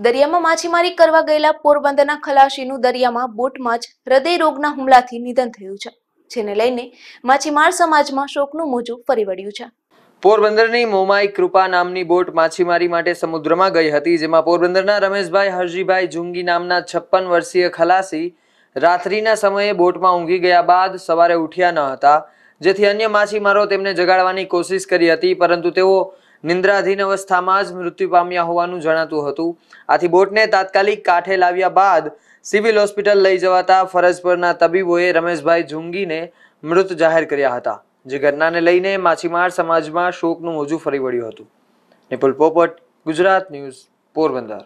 દરિયામાં માછીમારી કરવા ગયેલા પોરબંદરના ખલાસીનું દરિયામાં બોટમાં જ હૃદય રોગના હુમલાથી નિધન થયું છે જેને લઈને માછીમાર સમાજમાં શોકનું મોજું ફરી વળ્યું છે પોરબંદરની મોમાઈ કૃપા નામની બોટ માછીમારી માટે સમુદ્રમાં ગઈ હતી જેમાં પોરબંદરના રમેશભાઈ હરજીભાઈ જુંગી નામના છપ્પન વર્ષીય ખલાસી રાત્રિના સમયે બોટમાં ઊંઘી ગયા બાદ સવારે ઉઠ્યા ન હતા જેથી અન્ય માછીમારો તેમને જગાડવાની કોશિશ કરી હતી પરંતુ તેઓ નિંદ્રાધીન અવસ્થામાં જ મૃત્યુ પામ્યા હોવાનું જણાતું હતું આથી બોટને તાત્કાલિક કાંઠે લાવ્યા બાદ સિવિલ હોસ્પિટલ લઈ જવાતા ફરજ પરના તબીબોએ રમેશભાઈ ઝુંગીને મૃત જાહેર કર્યા હતા જે ઘટનાને લઈને માછીમાર સમાજમાં શોકનું મોજું ફરી વળ્યું હતું નિપુલ પોપટ ગુજરાત ન્યૂઝ પોરબંદર